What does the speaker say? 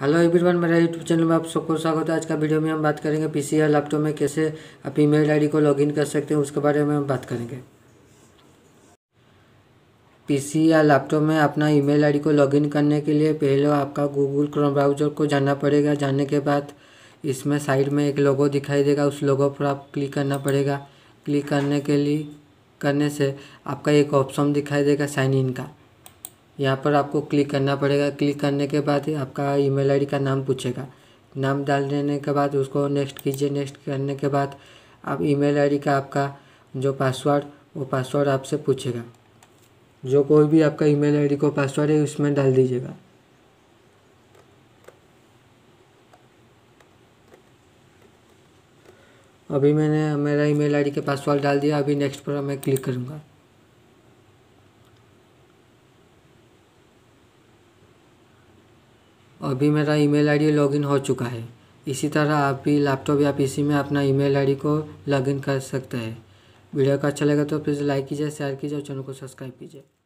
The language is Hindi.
हेलो एवरीवन मेरा यूट्यूब चैनल में आप सबको स्वागत है आज का वीडियो में हम बात करेंगे पीसी या लैपटॉप में कैसे आप ईमेल आईडी को लॉगिन कर सकते हैं उसके बारे में हम बात करेंगे पीसी या लैपटॉप में अपना ईमेल आईडी को लॉगिन करने के लिए पहले आपका गूगल क्रोम ब्राउजर को जाना पड़ेगा जाने के बाद इसमें साइड में एक लोगो दिखाई देगा उस लोगो पर आप क्लिक करना पड़ेगा क्लिक करने के लिए करने से आपका एक ऑप्शन दिखाई देगा साइन इन का यहाँ पर आपको क्लिक करना पड़ेगा क्लिक करने के बाद आपका ईमेल आईडी का नाम पूछेगा नाम डाल देने के बाद उसको नेक्स्ट कीजिए नेक्स्ट करने के बाद आप ईमेल आईडी का आपका जो पासवर्ड वो पासवर्ड आपसे पूछेगा जो कोई भी आपका ईमेल आईडी को पासवर्ड है उसमें डाल दीजिएगा अभी मैंने मेरा ईमेल आईडी के पासवर्ड डाल दिया अभी नेक्स्ट पर मैं क्लिक करूँगा अभी मेरा ईमेल आईडी लॉगिन हो चुका है इसी तरह आप भी लैपटॉप या पीसी में अपना ईमेल आईडी को लॉगिन कर सकते हैं वीडियो का अच्छा लगे तो प्लीज़ लाइक कीजिए शेयर कीजिए और चैनल को सब्सक्राइब कीजिए